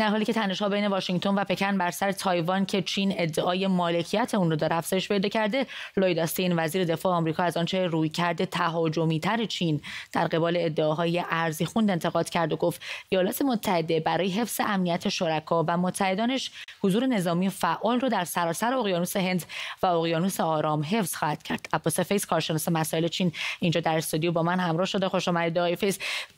در حالی که تنشها بین واشنگتن و پکن بر سر تایوان که چین ادعای مالکیت اون رو داره افزایش پیدا کرده لوید آستین وزیر دفاع آمریکا از آنچه روی کرده تهاجمی تر چین در قبال ادعاهای ارزی خوند انتقاد کرد و گفت ایالات متحده برای حفظ امنیت شرکا و متحدانش حضور نظامی فعال رو در سراسر اقیانوس هند و اقیانوس آرام حفظ خواهد کرد عباس فیس کارشناس مسائل چین اینجا در استودیو با من همراه شده خوش آمدید آقای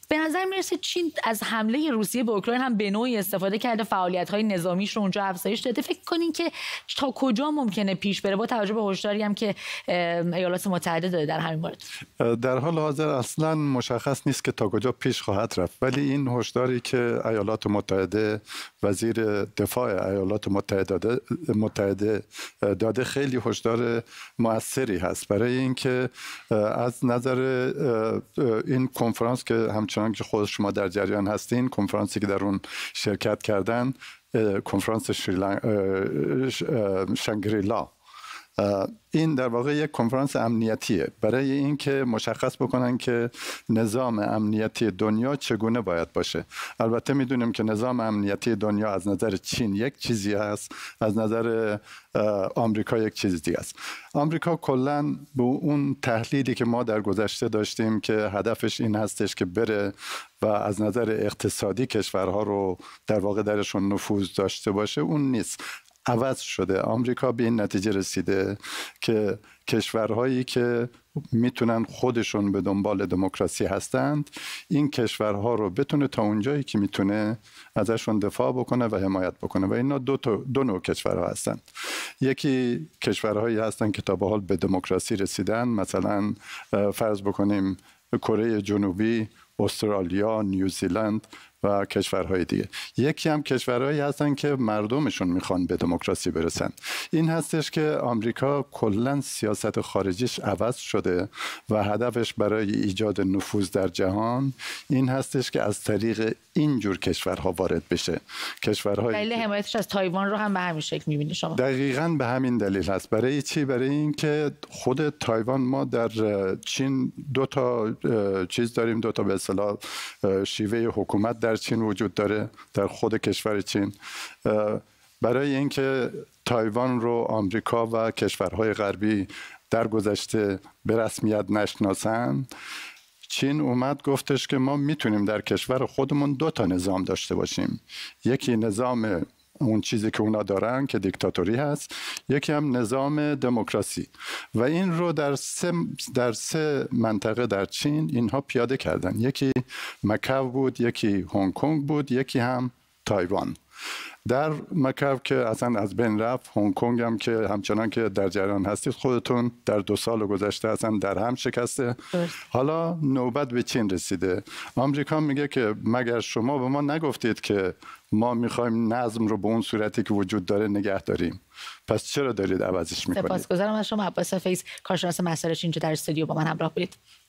به نظر میرسه چین از حمله روسیه به اوکراین هم به نوعی استفاده کرده فعالیت های نظامیش رو اونجا افزایش داده فکر کنین که تا کجا ممکنه پیش بره با توجه به هشداری هم که ایالات متحده داده در همین مورد در حال حاضر اصلا مشخص نیست که تا کجا پیش خواهد رفت ولی این هشداری که ایالات متحده وزیر دفاع ایالات متحده متحده داده خیلی هشدار موثری هست برای اینکه از نظر این کنفرانس که هم چنان که خود شما در جریان هستین کنفرانسی که در اون شرکت کردن کنفرانس شنگریلا این در واقع یک کنفرانس امنیتیه برای اینکه مشخص بکنن که نظام امنیتی دنیا چگونه باید باشه البته میدونیم که نظام امنیتی دنیا از نظر چین یک چیزی است از نظر آمریکا یک چیز دیگه است آمریکا کلا به اون تحلیلی که ما در گذشته داشتیم که هدفش این هستش که بره و از نظر اقتصادی کشورها رو در واقع درشون نفوذ داشته باشه اون نیست عوض شده آمریکا به این نتیجه رسیده که کشورهایی که میتونن خودشون به دنبال دموکراسی هستند این کشورها رو بتونه تا اونجایی که میتونه ازشون دفاع بکنه و حمایت بکنه و اینا دو, دو نوع کشورها هستند یکی کشورهایی هستند که تا به حال به دموکراسی رسیدن مثلا فرض بکنیم کره جنوبی استرالیا نیوزیلند و کشورهای دیگه یکی هم کشورهایی هستن که مردمشون میخوان به دموکراسی برسن این هستش که آمریکا کلا سیاست خارجیش عوض شده و هدفش برای ایجاد نفوذ در جهان این هستش که از طریق این جور کشورها وارد بشه کشورهای دلیل حمایتش از تایوان رو هم به همین شکل میبینی شما دقیقا به همین دلیل هست برای چی برای اینکه خود تایوان ما در چین دو تا چیز داریم دو تا به اصطلاح شیوه حکومت در در چین وجود داره در خود کشور چین برای اینکه تایوان رو آمریکا و کشورهای غربی در گذشته به رسمیت نشناسن چین اومد گفتش که ما میتونیم در کشور خودمون دو تا نظام داشته باشیم یکی نظام اون چیزی که اونا دارن که دیکتاتوری هست یکی هم نظام دموکراسی و این رو در سه, در سه منطقه در چین اینها پیاده کردن یکی مکاو بود یکی هنگ کنگ بود یکی هم تایوان در مکو که اصلا از بین رفت هنگ کنگ هم که همچنان که در جریان هستید خودتون در دو سال گذشته اصلا در هم شکسته حالا نوبت به چین رسیده آمریکا میگه که مگر شما به ما نگفتید که ما میخوایم نظم رو به اون صورتی که وجود داره نگه داریم پس چرا دارید عوضش میکنید سپاسگزارم از شما عباس فیض کارشناس مسائل چین در استودیو با من همراه بودید